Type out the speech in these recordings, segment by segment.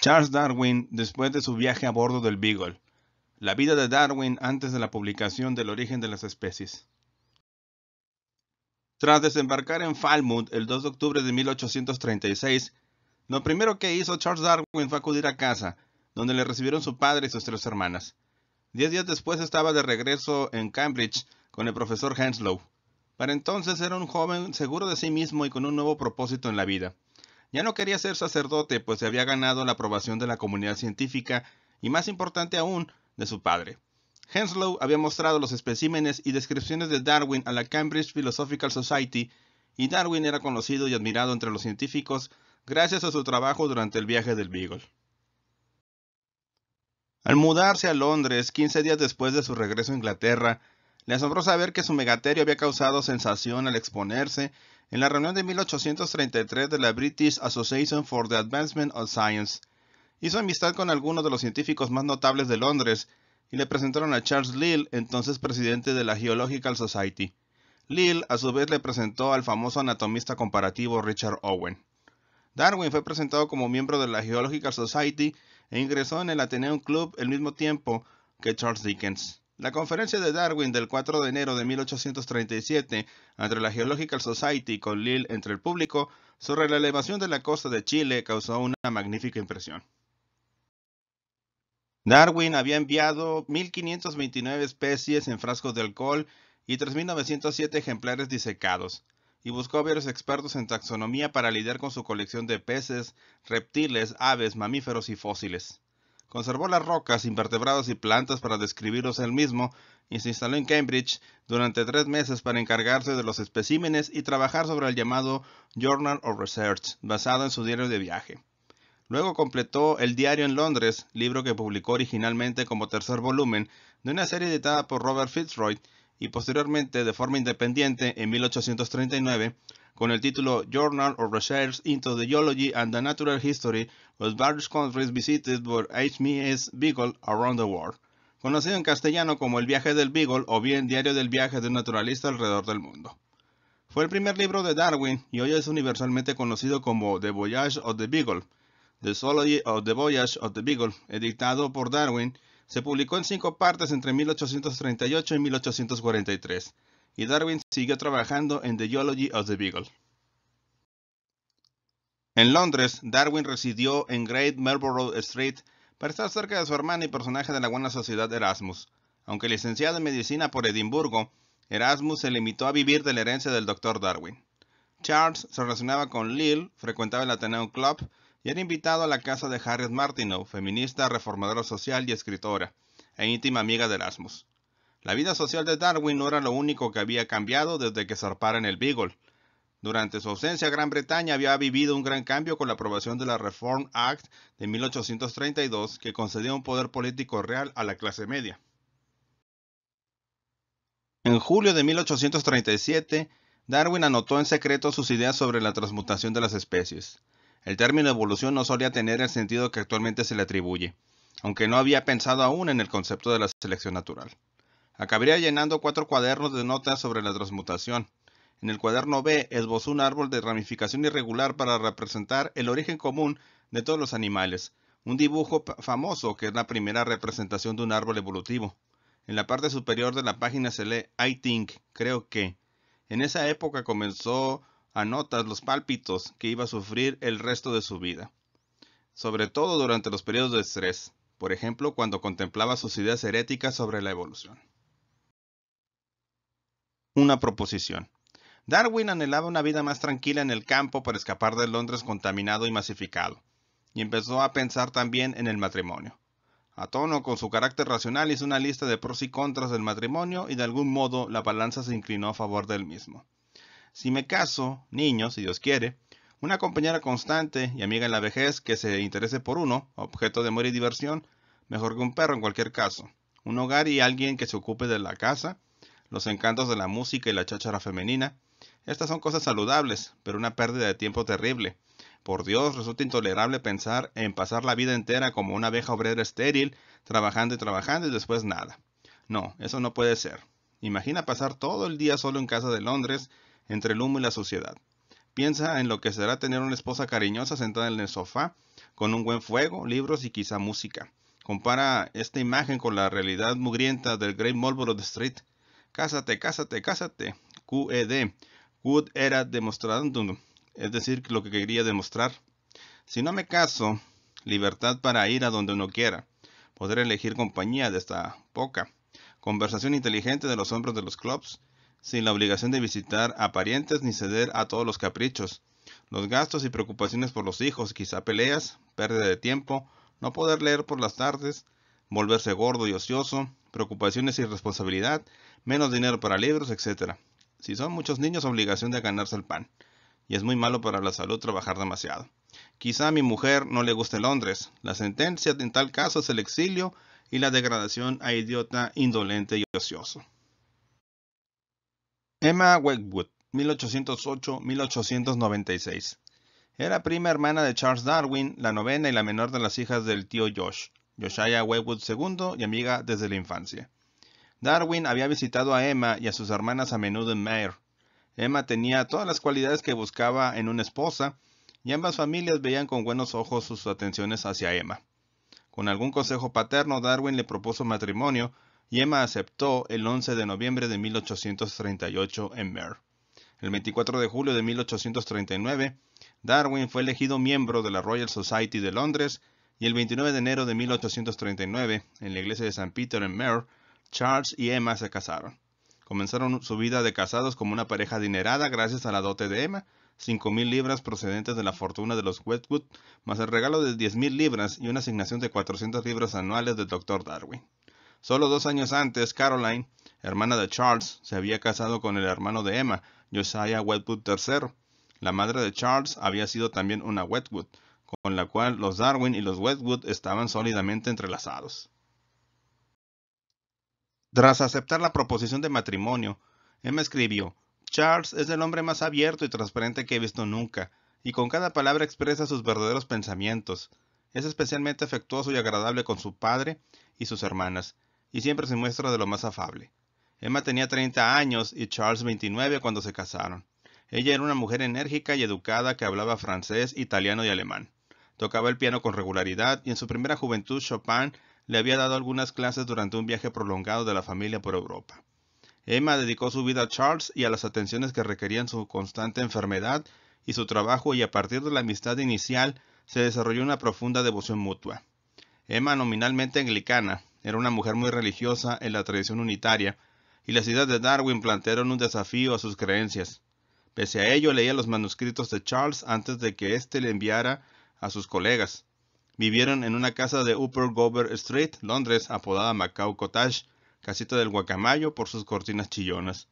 Charles Darwin después de su viaje a bordo del Beagle. La vida de Darwin antes de la publicación del origen de las especies. Tras desembarcar en Falmouth el 2 de octubre de 1836, lo primero que hizo Charles Darwin fue acudir a casa, donde le recibieron su padre y sus tres hermanas. Diez días después estaba de regreso en Cambridge con el profesor Henslow. Para entonces era un joven seguro de sí mismo y con un nuevo propósito en la vida. Ya no quería ser sacerdote, pues se había ganado la aprobación de la comunidad científica y, más importante aún, de su padre. Henslow había mostrado los especímenes y descripciones de Darwin a la Cambridge Philosophical Society y Darwin era conocido y admirado entre los científicos gracias a su trabajo durante el viaje del Beagle. Al mudarse a Londres 15 días después de su regreso a Inglaterra, le asombró saber que su megaterio había causado sensación al exponerse en la reunión de 1833 de la British Association for the Advancement of Science. Hizo amistad con algunos de los científicos más notables de Londres y le presentaron a Charles Lyell, entonces presidente de la Geological Society. Lyell a su vez le presentó al famoso anatomista comparativo Richard Owen. Darwin fue presentado como miembro de la Geological Society e ingresó en el Athenaeum Club el mismo tiempo que Charles Dickens. La conferencia de Darwin del 4 de enero de 1837 entre la Geological Society con Lille entre el público sobre la elevación de la costa de Chile causó una magnífica impresión. Darwin había enviado 1.529 especies en frascos de alcohol y 3.907 ejemplares disecados, y buscó a varios expertos en taxonomía para lidiar con su colección de peces, reptiles, aves, mamíferos y fósiles conservó las rocas, invertebrados y plantas para describirlos él mismo, y se instaló en Cambridge durante tres meses para encargarse de los especímenes y trabajar sobre el llamado Journal of Research, basado en su diario de viaje. Luego completó El Diario en Londres, libro que publicó originalmente como tercer volumen de una serie editada por Robert Fitzroy y posteriormente de forma independiente en 1839, con el título Journal of Research into the Geology and the Natural History of Various Countries Visited by HMS Beagle Around the World, conocido en castellano como El viaje del Beagle o bien Diario del viaje de un naturalista alrededor del mundo. Fue el primer libro de Darwin y hoy es universalmente conocido como The Voyage of the Beagle. The Zoology of the Voyage of the Beagle, editado por Darwin, se publicó en cinco partes entre 1838 y 1843 y Darwin siguió trabajando en The Geology of the Beagle. En Londres, Darwin residió en Great Marlborough Street para estar cerca de su hermana y personaje de la buena sociedad Erasmus. Aunque licenciado en medicina por Edimburgo, Erasmus se limitó a vivir de la herencia del doctor Darwin. Charles se relacionaba con Lille, frecuentaba el Ateneo Club y era invitado a la casa de Harriet Martineau, feminista, reformadora social y escritora, e íntima amiga de Erasmus. La vida social de Darwin no era lo único que había cambiado desde que zarpara en el Beagle. Durante su ausencia, Gran Bretaña había vivido un gran cambio con la aprobación de la Reform Act de 1832, que concedió un poder político real a la clase media. En julio de 1837, Darwin anotó en secreto sus ideas sobre la transmutación de las especies. El término evolución no solía tener el sentido que actualmente se le atribuye, aunque no había pensado aún en el concepto de la selección natural. Acabaría llenando cuatro cuadernos de notas sobre la transmutación. En el cuaderno B esbozó un árbol de ramificación irregular para representar el origen común de todos los animales, un dibujo famoso que es la primera representación de un árbol evolutivo. En la parte superior de la página se lee I think, creo que. En esa época comenzó a notar los pálpitos que iba a sufrir el resto de su vida, sobre todo durante los periodos de estrés, por ejemplo cuando contemplaba sus ideas heréticas sobre la evolución una proposición. Darwin anhelaba una vida más tranquila en el campo para escapar de Londres contaminado y masificado, y empezó a pensar también en el matrimonio. A tono con su carácter racional hizo una lista de pros y contras del matrimonio y de algún modo la balanza se inclinó a favor del mismo. Si me caso, niño, si Dios quiere, una compañera constante y amiga en la vejez que se interese por uno, objeto de amor y diversión, mejor que un perro en cualquier caso, un hogar y alguien que se ocupe de la casa, los encantos de la música y la cháchara femenina. Estas son cosas saludables, pero una pérdida de tiempo terrible. Por Dios, resulta intolerable pensar en pasar la vida entera como una abeja obrera estéril, trabajando y trabajando y después nada. No, eso no puede ser. Imagina pasar todo el día solo en casa de Londres, entre el humo y la suciedad. Piensa en lo que será tener una esposa cariñosa sentada en el sofá, con un buen fuego, libros y quizá música. Compara esta imagen con la realidad mugrienta del Great Marlborough Street, Cásate, cásate, cásate. QED. Good era demostrando, es decir, lo que quería demostrar. Si no me caso, libertad para ir a donde uno quiera. Poder elegir compañía de esta poca. Conversación inteligente de los hombres de los clubs, sin la obligación de visitar a parientes ni ceder a todos los caprichos. Los gastos y preocupaciones por los hijos, quizá peleas, pérdida de tiempo, no poder leer por las tardes, volverse gordo y ocioso, preocupaciones y responsabilidad, menos dinero para libros, etc. Si son muchos niños, obligación de ganarse el pan. Y es muy malo para la salud trabajar demasiado. Quizá a mi mujer no le guste Londres. La sentencia en tal caso es el exilio y la degradación a idiota, indolente y ocioso. Emma Wegwood, 1808-1896. Era prima hermana de Charles Darwin, la novena y la menor de las hijas del tío Josh, Josiah Wegwood II y amiga desde la infancia. Darwin había visitado a Emma y a sus hermanas a menudo en Meer. Emma tenía todas las cualidades que buscaba en una esposa, y ambas familias veían con buenos ojos sus atenciones hacia Emma. Con algún consejo paterno, Darwin le propuso matrimonio, y Emma aceptó el 11 de noviembre de 1838 en Mer. El 24 de julio de 1839, Darwin fue elegido miembro de la Royal Society de Londres, y el 29 de enero de 1839, en la iglesia de San Peter en Mare, Charles y Emma se casaron. Comenzaron su vida de casados como una pareja adinerada gracias a la dote de Emma, 5.000 libras procedentes de la fortuna de los Westwood, más el regalo de 10.000 libras y una asignación de 400 libras anuales del Dr. Darwin. Solo dos años antes, Caroline, hermana de Charles, se había casado con el hermano de Emma, Josiah Westwood III. La madre de Charles había sido también una Westwood, con la cual los Darwin y los Westwood estaban sólidamente entrelazados. Tras aceptar la proposición de matrimonio, Emma escribió, Charles es el hombre más abierto y transparente que he visto nunca, y con cada palabra expresa sus verdaderos pensamientos. Es especialmente afectuoso y agradable con su padre y sus hermanas, y siempre se muestra de lo más afable. Emma tenía 30 años y Charles 29 cuando se casaron. Ella era una mujer enérgica y educada que hablaba francés, italiano y alemán. Tocaba el piano con regularidad y en su primera juventud Chopin le había dado algunas clases durante un viaje prolongado de la familia por Europa. Emma dedicó su vida a Charles y a las atenciones que requerían su constante enfermedad y su trabajo y a partir de la amistad inicial se desarrolló una profunda devoción mutua. Emma, nominalmente anglicana, era una mujer muy religiosa en la tradición unitaria, y las ideas de Darwin plantearon un desafío a sus creencias. Pese a ello, leía los manuscritos de Charles antes de que éste le enviara a sus colegas vivieron en una casa de Upper Gover Street, Londres, apodada Macau Cottage, casita del guacamayo por sus cortinas chillonas.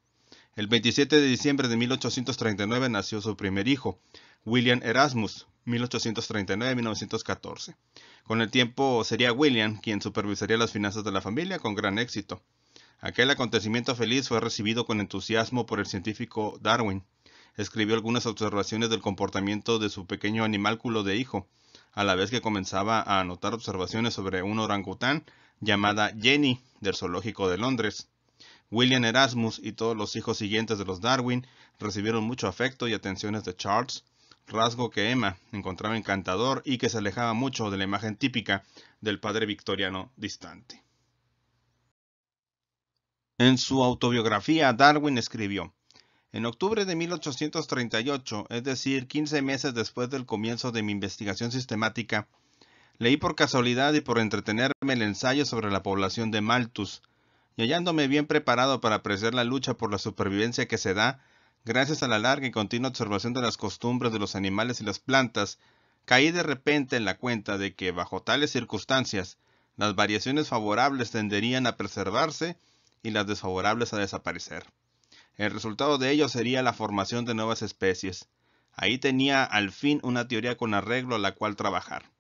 El 27 de diciembre de 1839 nació su primer hijo, William Erasmus, 1839-1914. Con el tiempo sería William quien supervisaría las finanzas de la familia con gran éxito. Aquel acontecimiento feliz fue recibido con entusiasmo por el científico Darwin. Escribió algunas observaciones del comportamiento de su pequeño animalculo de hijo, a la vez que comenzaba a anotar observaciones sobre un orangután llamada Jenny del Zoológico de Londres. William Erasmus y todos los hijos siguientes de los Darwin recibieron mucho afecto y atenciones de Charles, rasgo que Emma encontraba encantador y que se alejaba mucho de la imagen típica del padre victoriano distante. En su autobiografía, Darwin escribió, en octubre de 1838, es decir, 15 meses después del comienzo de mi investigación sistemática, leí por casualidad y por entretenerme el ensayo sobre la población de Malthus, y hallándome bien preparado para apreciar la lucha por la supervivencia que se da gracias a la larga y continua observación de las costumbres de los animales y las plantas, caí de repente en la cuenta de que bajo tales circunstancias las variaciones favorables tenderían a preservarse y las desfavorables a desaparecer. El resultado de ello sería la formación de nuevas especies. Ahí tenía al fin una teoría con arreglo a la cual trabajar.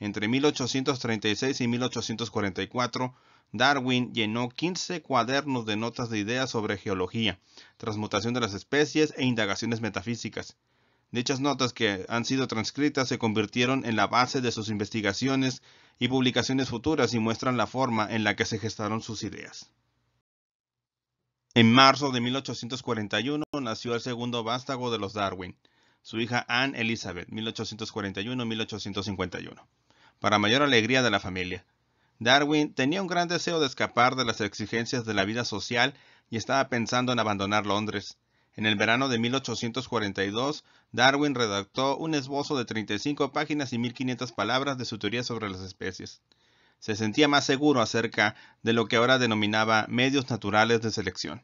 Entre 1836 y 1844, Darwin llenó 15 cuadernos de notas de ideas sobre geología, transmutación de las especies e indagaciones metafísicas. Dichas notas que han sido transcritas se convirtieron en la base de sus investigaciones y publicaciones futuras y muestran la forma en la que se gestaron sus ideas. En marzo de 1841 nació el segundo vástago de los Darwin, su hija Anne Elizabeth, 1841-1851, para mayor alegría de la familia. Darwin tenía un gran deseo de escapar de las exigencias de la vida social y estaba pensando en abandonar Londres. En el verano de 1842, Darwin redactó un esbozo de 35 páginas y 1500 palabras de su teoría sobre las especies se sentía más seguro acerca de lo que ahora denominaba medios naturales de selección.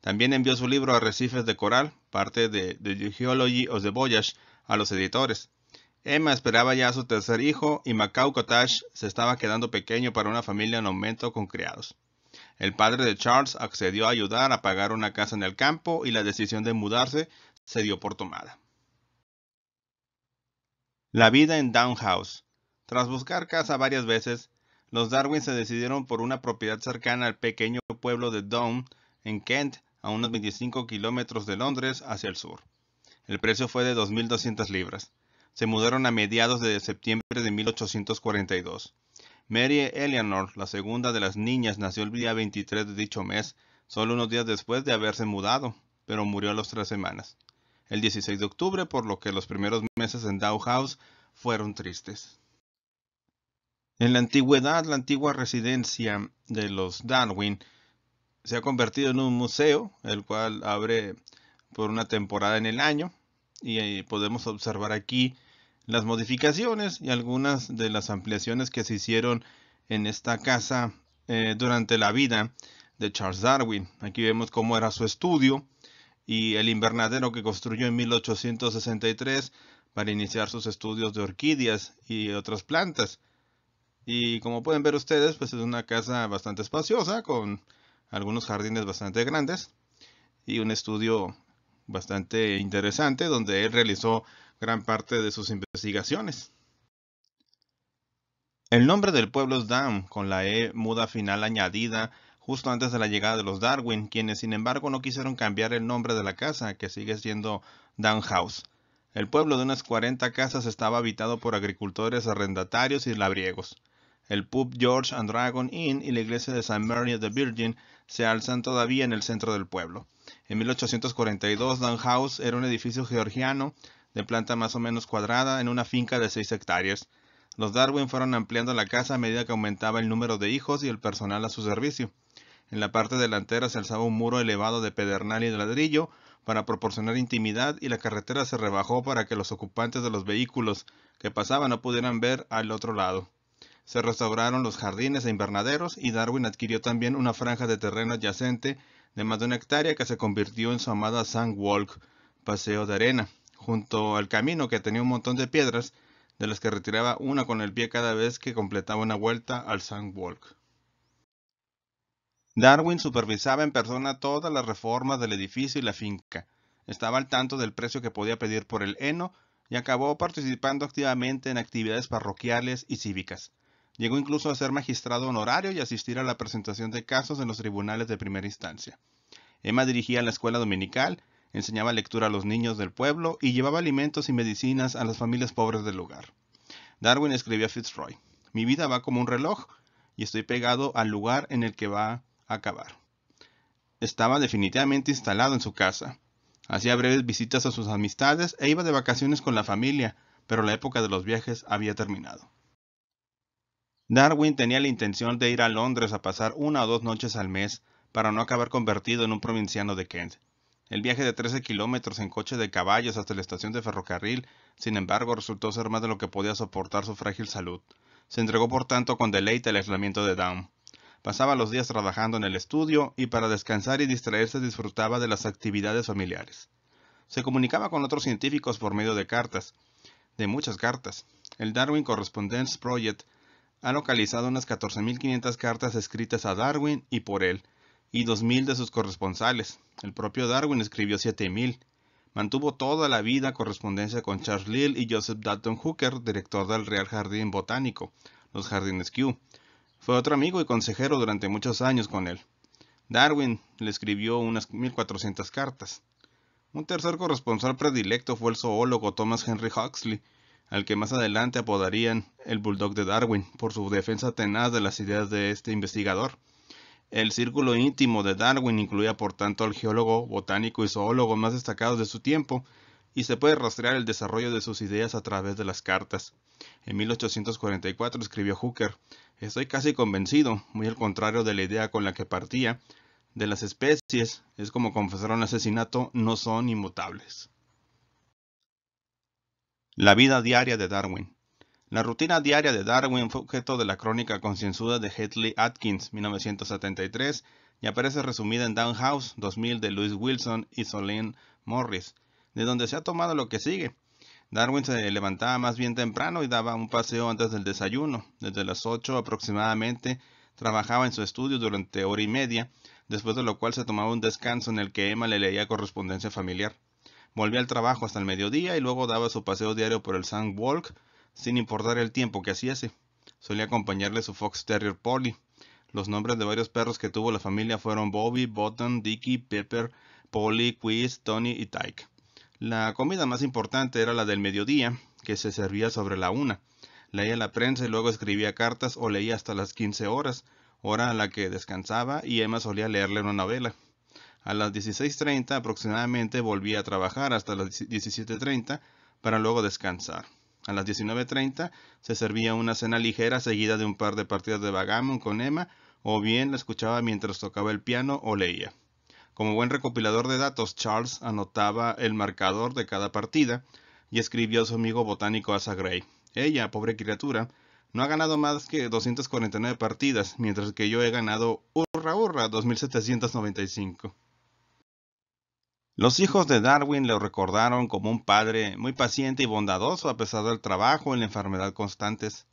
También envió su libro Arrecifes de Coral, parte de The Geology of the Voyage, a los editores. Emma esperaba ya a su tercer hijo y Macau Cottage se estaba quedando pequeño para una familia en aumento con criados. El padre de Charles accedió a ayudar a pagar una casa en el campo y la decisión de mudarse se dio por tomada. La vida en Downhouse. House. Tras buscar casa varias veces, los Darwin se decidieron por una propiedad cercana al pequeño pueblo de Down, en Kent, a unos 25 kilómetros de Londres hacia el sur. El precio fue de 2.200 libras. Se mudaron a mediados de septiembre de 1842. Mary Eleanor, la segunda de las niñas, nació el día 23 de dicho mes, solo unos días después de haberse mudado, pero murió a las tres semanas, el 16 de octubre, por lo que los primeros meses en Dow House fueron tristes. En la antigüedad, la antigua residencia de los Darwin se ha convertido en un museo, el cual abre por una temporada en el año y eh, podemos observar aquí las modificaciones y algunas de las ampliaciones que se hicieron en esta casa eh, durante la vida de Charles Darwin. Aquí vemos cómo era su estudio y el invernadero que construyó en 1863 para iniciar sus estudios de orquídeas y otras plantas. Y como pueden ver ustedes, pues es una casa bastante espaciosa, con algunos jardines bastante grandes y un estudio bastante interesante donde él realizó gran parte de sus investigaciones. El nombre del pueblo es Down, con la E muda final añadida justo antes de la llegada de los Darwin, quienes sin embargo no quisieron cambiar el nombre de la casa, que sigue siendo Down House. El pueblo de unas 40 casas estaba habitado por agricultores, arrendatarios y labriegos. El pub George and Dragon Inn y la iglesia de St. Mary of the Virgin se alzan todavía en el centro del pueblo. En 1842, Dunhouse era un edificio georgiano de planta más o menos cuadrada en una finca de 6 hectáreas. Los Darwin fueron ampliando la casa a medida que aumentaba el número de hijos y el personal a su servicio. En la parte delantera se alzaba un muro elevado de pedernal y de ladrillo para proporcionar intimidad y la carretera se rebajó para que los ocupantes de los vehículos que pasaban no pudieran ver al otro lado. Se restauraron los jardines e invernaderos y Darwin adquirió también una franja de terreno adyacente de más de una hectárea que se convirtió en su amada Sand Walk, paseo de arena, junto al camino que tenía un montón de piedras, de las que retiraba una con el pie cada vez que completaba una vuelta al Sand Walk. Darwin supervisaba en persona todas las reformas del edificio y la finca. Estaba al tanto del precio que podía pedir por el heno y acabó participando activamente en actividades parroquiales y cívicas. Llegó incluso a ser magistrado honorario y asistir a la presentación de casos en los tribunales de primera instancia. Emma dirigía la escuela dominical, enseñaba lectura a los niños del pueblo y llevaba alimentos y medicinas a las familias pobres del lugar. Darwin escribió a Fitzroy, mi vida va como un reloj y estoy pegado al lugar en el que va a acabar. Estaba definitivamente instalado en su casa. Hacía breves visitas a sus amistades e iba de vacaciones con la familia, pero la época de los viajes había terminado. Darwin tenía la intención de ir a Londres a pasar una o dos noches al mes para no acabar convertido en un provinciano de Kent. El viaje de 13 kilómetros en coche de caballos hasta la estación de ferrocarril, sin embargo, resultó ser más de lo que podía soportar su frágil salud. Se entregó por tanto con deleite al aislamiento de Down. Pasaba los días trabajando en el estudio y para descansar y distraerse disfrutaba de las actividades familiares. Se comunicaba con otros científicos por medio de cartas, de muchas cartas. El Darwin Correspondence Project ha localizado unas 14.500 cartas escritas a Darwin y por él, y 2.000 de sus corresponsales. El propio Darwin escribió 7.000. Mantuvo toda la vida correspondencia con Charles Lille y Joseph Dalton Hooker, director del Real Jardín Botánico, los Jardines Kew. Fue otro amigo y consejero durante muchos años con él. Darwin le escribió unas 1.400 cartas. Un tercer corresponsal predilecto fue el zoólogo Thomas Henry Huxley, al que más adelante apodarían el Bulldog de Darwin por su defensa tenaz de las ideas de este investigador. El círculo íntimo de Darwin incluía por tanto al geólogo, botánico y zoólogo más destacados de su tiempo, y se puede rastrear el desarrollo de sus ideas a través de las cartas. En 1844 escribió Hooker, Estoy casi convencido, muy al contrario de la idea con la que partía, de las especies, es como confesar un asesinato, no son inmutables. La vida diaria de Darwin. La rutina diaria de Darwin fue objeto de la crónica concienzuda de Hedley Atkins, 1973, y aparece resumida en Down House 2000 de Louis Wilson y Solene Morris, de donde se ha tomado lo que sigue. Darwin se levantaba más bien temprano y daba un paseo antes del desayuno. Desde las 8 aproximadamente trabajaba en su estudio durante hora y media, después de lo cual se tomaba un descanso en el que Emma le leía correspondencia familiar. Volvía al trabajo hasta el mediodía y luego daba su paseo diario por el Sandwalk, sin importar el tiempo que haciese. Solía acompañarle su Fox Terrier Polly. Los nombres de varios perros que tuvo la familia fueron Bobby, Button, Dicky, Pepper, Polly, Quiz, Tony y Tyke. La comida más importante era la del mediodía, que se servía sobre la una. Leía la prensa y luego escribía cartas o leía hasta las 15 horas, hora a la que descansaba y Emma solía leerle una novela. A las 16.30 aproximadamente volví a trabajar hasta las 17.30 para luego descansar. A las 19.30 se servía una cena ligera seguida de un par de partidas de bagamon con Emma o bien la escuchaba mientras tocaba el piano o leía. Como buen recopilador de datos, Charles anotaba el marcador de cada partida y escribió a su amigo botánico Asa Gray. Ella, pobre criatura, no ha ganado más que 249 partidas, mientras que yo he ganado, hurra hurra, 2795. Los hijos de Darwin lo recordaron como un padre muy paciente y bondadoso a pesar del trabajo y la enfermedad constantes.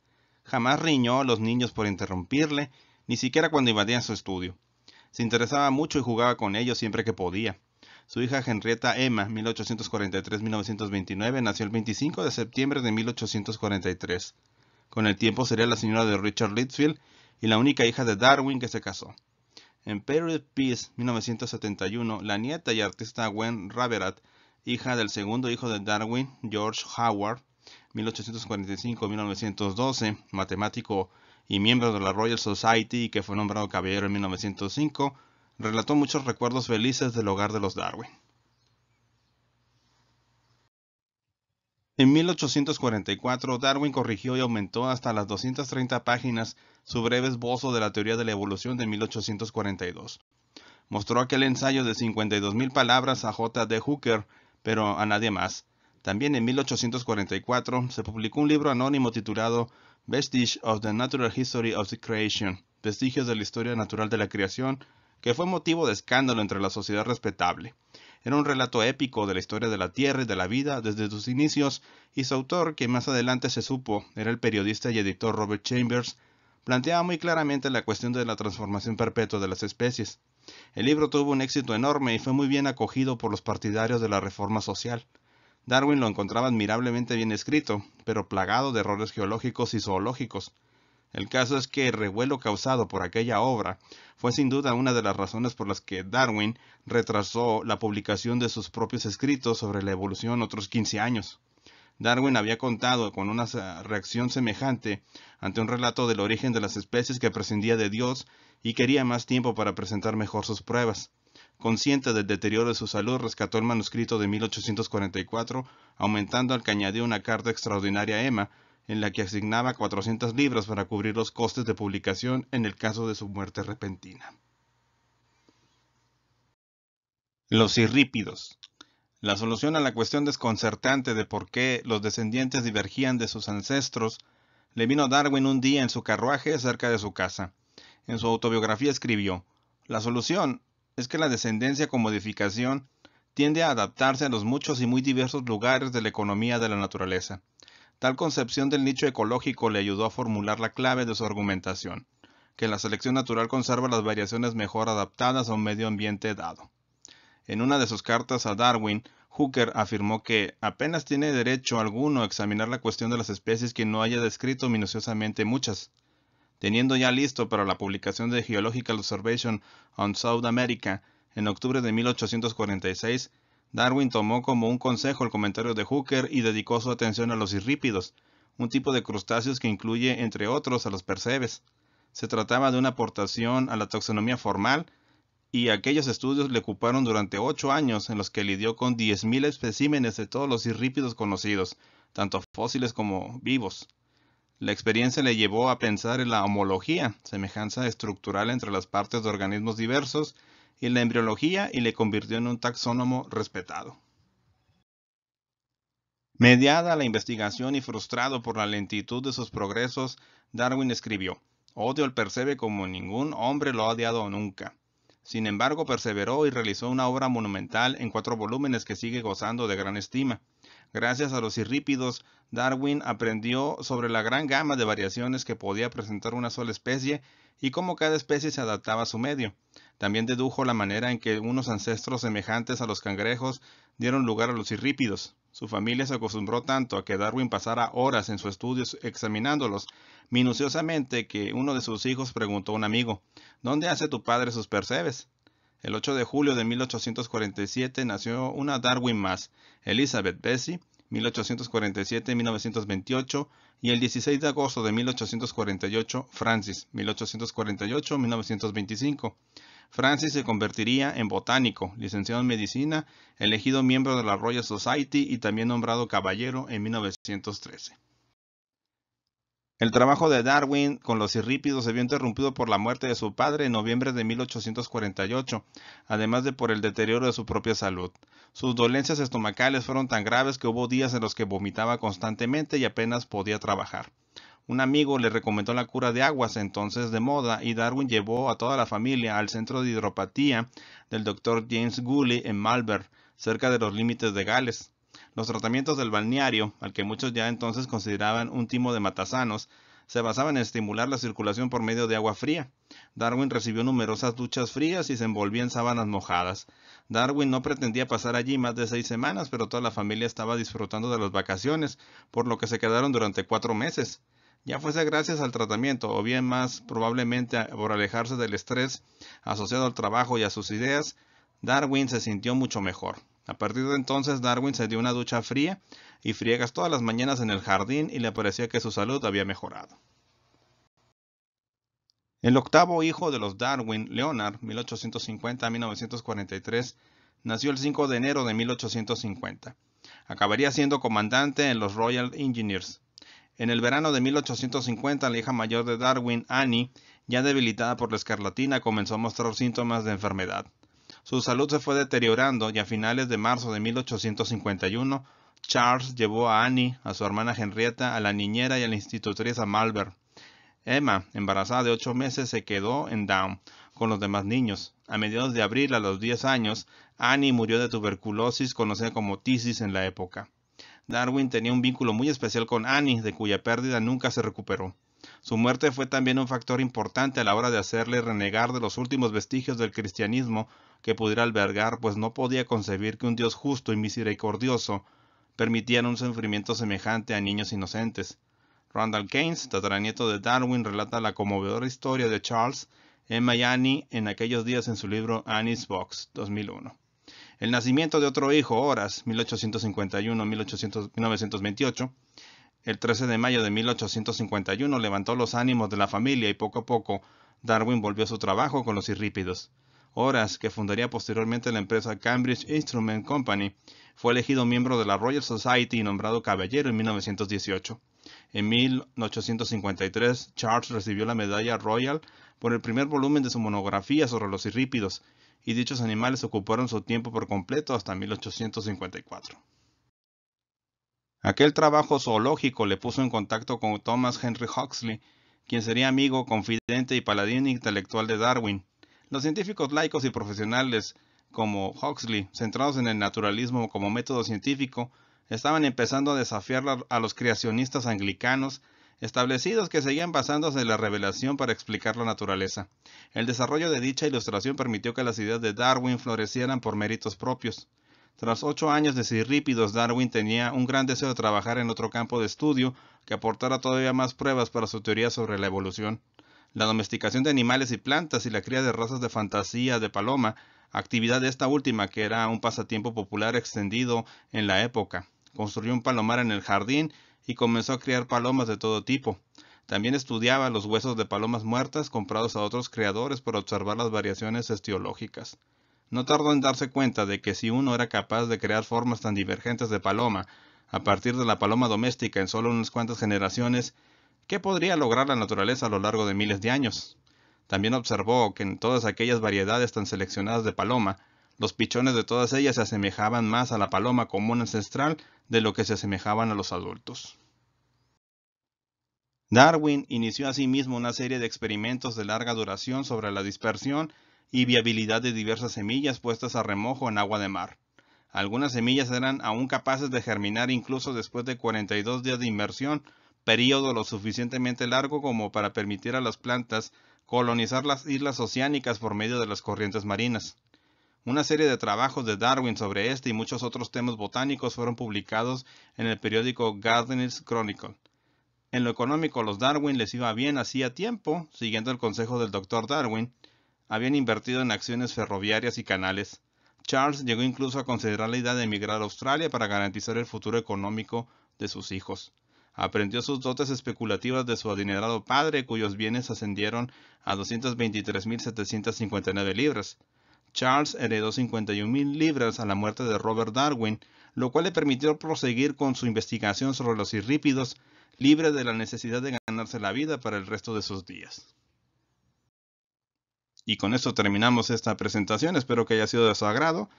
Jamás riñó a los niños por interrumpirle, ni siquiera cuando invadían su estudio. Se interesaba mucho y jugaba con ellos siempre que podía. Su hija Henrietta Emma, 1843-1929, nació el 25 de septiembre de 1843. Con el tiempo sería la señora de Richard Litchfield y la única hija de Darwin que se casó. En Period Peace 1971, la nieta y artista Gwen Raverat, hija del segundo hijo de Darwin, George Howard, 1845-1912, matemático y miembro de la Royal Society que fue nombrado caballero en 1905, relató muchos recuerdos felices del hogar de los Darwin. En 1844, Darwin corrigió y aumentó hasta las 230 páginas su breve esbozo de la teoría de la evolución de 1842. Mostró aquel ensayo de 52.000 palabras a J. D. Hooker, pero a nadie más. También en 1844 se publicó un libro anónimo titulado Vestiges of the Natural History of the Creation, Vestigios de la Historia Natural de la Creación, que fue motivo de escándalo entre la sociedad respetable. Era un relato épico de la historia de la Tierra y de la vida desde sus inicios, y su autor, que más adelante se supo era el periodista y editor Robert Chambers, planteaba muy claramente la cuestión de la transformación perpetua de las especies. El libro tuvo un éxito enorme y fue muy bien acogido por los partidarios de la reforma social. Darwin lo encontraba admirablemente bien escrito, pero plagado de errores geológicos y zoológicos. El caso es que el revuelo causado por aquella obra fue sin duda una de las razones por las que Darwin retrasó la publicación de sus propios escritos sobre la evolución otros 15 años. Darwin había contado con una reacción semejante ante un relato del origen de las especies que prescindía de Dios y quería más tiempo para presentar mejor sus pruebas. Consciente del deterioro de su salud, rescató el manuscrito de 1844, aumentando al que añadió una carta extraordinaria a Emma, en la que asignaba 400 libras para cubrir los costes de publicación en el caso de su muerte repentina. Los irrípidos. La solución a la cuestión desconcertante de por qué los descendientes divergían de sus ancestros le vino Darwin un día en su carruaje cerca de su casa. En su autobiografía escribió, La solución es que la descendencia con modificación tiende a adaptarse a los muchos y muy diversos lugares de la economía de la naturaleza. Tal concepción del nicho ecológico le ayudó a formular la clave de su argumentación, que la selección natural conserva las variaciones mejor adaptadas a un medio ambiente dado. En una de sus cartas a Darwin, Hooker afirmó que apenas tiene derecho alguno a examinar la cuestión de las especies que no haya descrito minuciosamente muchas. Teniendo ya listo para la publicación de Geological Observation on South America en octubre de 1846, Darwin tomó como un consejo el comentario de Hooker y dedicó su atención a los irrípidos, un tipo de crustáceos que incluye, entre otros, a los percebes. Se trataba de una aportación a la taxonomía formal, y aquellos estudios le ocuparon durante ocho años en los que lidió con 10.000 especímenes de todos los irrípidos conocidos, tanto fósiles como vivos. La experiencia le llevó a pensar en la homología, semejanza estructural entre las partes de organismos diversos, y la embriología y le convirtió en un taxónomo respetado. Mediada la investigación y frustrado por la lentitud de sus progresos, Darwin escribió, Odio el percebe como ningún hombre lo ha odiado nunca. Sin embargo, perseveró y realizó una obra monumental en cuatro volúmenes que sigue gozando de gran estima. Gracias a los irrípidos, Darwin aprendió sobre la gran gama de variaciones que podía presentar una sola especie y cómo cada especie se adaptaba a su medio. También dedujo la manera en que unos ancestros semejantes a los cangrejos dieron lugar a los irrípidos. Su familia se acostumbró tanto a que Darwin pasara horas en su estudio examinándolos minuciosamente que uno de sus hijos preguntó a un amigo, ¿Dónde hace tu padre sus percebes? El 8 de julio de 1847 nació una Darwin más, Elizabeth Bessie, 1847-1928, y el 16 de agosto de 1848, Francis, 1848-1925. Francis se convertiría en botánico, licenciado en medicina, elegido miembro de la Royal Society y también nombrado caballero en 1913. El trabajo de Darwin con los irrípidos se vio interrumpido por la muerte de su padre en noviembre de 1848, además de por el deterioro de su propia salud. Sus dolencias estomacales fueron tan graves que hubo días en los que vomitaba constantemente y apenas podía trabajar. Un amigo le recomendó la cura de aguas, entonces de moda, y Darwin llevó a toda la familia al centro de hidropatía del doctor James Gooley en Malvern, cerca de los límites de Gales. Los tratamientos del balneario, al que muchos ya entonces consideraban un timo de matasanos, se basaban en estimular la circulación por medio de agua fría. Darwin recibió numerosas duchas frías y se envolvía en sábanas mojadas. Darwin no pretendía pasar allí más de seis semanas, pero toda la familia estaba disfrutando de las vacaciones, por lo que se quedaron durante cuatro meses ya fuese gracias al tratamiento o bien más probablemente por alejarse del estrés asociado al trabajo y a sus ideas, Darwin se sintió mucho mejor. A partir de entonces Darwin se dio una ducha fría y friegas todas las mañanas en el jardín y le parecía que su salud había mejorado. El octavo hijo de los Darwin, Leonard, 1850-1943, nació el 5 de enero de 1850. Acabaría siendo comandante en los Royal Engineers, en el verano de 1850, la hija mayor de Darwin, Annie, ya debilitada por la escarlatina, comenzó a mostrar síntomas de enfermedad. Su salud se fue deteriorando y a finales de marzo de 1851, Charles llevó a Annie, a su hermana Henrietta, a la niñera y a la institutriz Malvern. Emma, embarazada de ocho meses, se quedó en Down con los demás niños. A mediados de abril, a los diez años, Annie murió de tuberculosis conocida como tisis en la época. Darwin tenía un vínculo muy especial con Annie, de cuya pérdida nunca se recuperó. Su muerte fue también un factor importante a la hora de hacerle renegar de los últimos vestigios del cristianismo que pudiera albergar, pues no podía concebir que un Dios justo y misericordioso permitiera un sufrimiento semejante a niños inocentes. Randall Keynes, tataranieto de Darwin, relata la conmovedora historia de Charles, Emma y Annie en aquellos días en su libro Annie's Box, 2001. El nacimiento de otro hijo, Horas, 1851-1928, el 13 de mayo de 1851 levantó los ánimos de la familia y poco a poco Darwin volvió a su trabajo con los irrípidos. Horas, que fundaría posteriormente la empresa Cambridge Instrument Company, fue elegido miembro de la Royal Society y nombrado caballero en 1918. En 1853, Charles recibió la Medalla Royal por el primer volumen de su monografía sobre los irrípidos, y dichos animales ocuparon su tiempo por completo hasta 1854. Aquel trabajo zoológico le puso en contacto con Thomas Henry Huxley, quien sería amigo, confidente y paladín intelectual de Darwin. Los científicos laicos y profesionales, como Huxley, centrados en el naturalismo como método científico, estaban empezando a desafiar a los creacionistas anglicanos establecidos que seguían basándose en la revelación para explicar la naturaleza. El desarrollo de dicha ilustración permitió que las ideas de Darwin florecieran por méritos propios. Tras ocho años de cirrípidos, Darwin tenía un gran deseo de trabajar en otro campo de estudio que aportara todavía más pruebas para su teoría sobre la evolución. La domesticación de animales y plantas y la cría de razas de fantasía de paloma, actividad de esta última que era un pasatiempo popular extendido en la época. Construyó un palomar en el jardín y comenzó a criar palomas de todo tipo. También estudiaba los huesos de palomas muertas comprados a otros creadores para observar las variaciones estiológicas. No tardó en darse cuenta de que si uno era capaz de crear formas tan divergentes de paloma, a partir de la paloma doméstica en solo unas cuantas generaciones, ¿qué podría lograr la naturaleza a lo largo de miles de años? También observó que en todas aquellas variedades tan seleccionadas de paloma, los pichones de todas ellas se asemejaban más a la paloma común ancestral de lo que se asemejaban a los adultos. Darwin inició asimismo una serie de experimentos de larga duración sobre la dispersión y viabilidad de diversas semillas puestas a remojo en agua de mar. Algunas semillas eran aún capaces de germinar incluso después de 42 días de inmersión, periodo lo suficientemente largo como para permitir a las plantas colonizar las islas oceánicas por medio de las corrientes marinas. Una serie de trabajos de Darwin sobre este y muchos otros temas botánicos fueron publicados en el periódico Gardener's Chronicle. En lo económico, los Darwin les iba bien hacía tiempo, siguiendo el consejo del doctor Darwin, habían invertido en acciones ferroviarias y canales. Charles llegó incluso a considerar la idea de emigrar a Australia para garantizar el futuro económico de sus hijos. Aprendió sus dotes especulativas de su adinerado padre, cuyos bienes ascendieron a 223.759 libras. Charles heredó 51.000 libras a la muerte de Robert Darwin, lo cual le permitió proseguir con su investigación sobre los irrípidos, libre de la necesidad de ganarse la vida para el resto de sus días. Y con esto terminamos esta presentación, espero que haya sido de su agrado.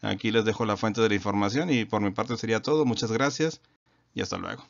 Aquí les dejo la fuente de la información y por mi parte sería todo, muchas gracias y hasta luego.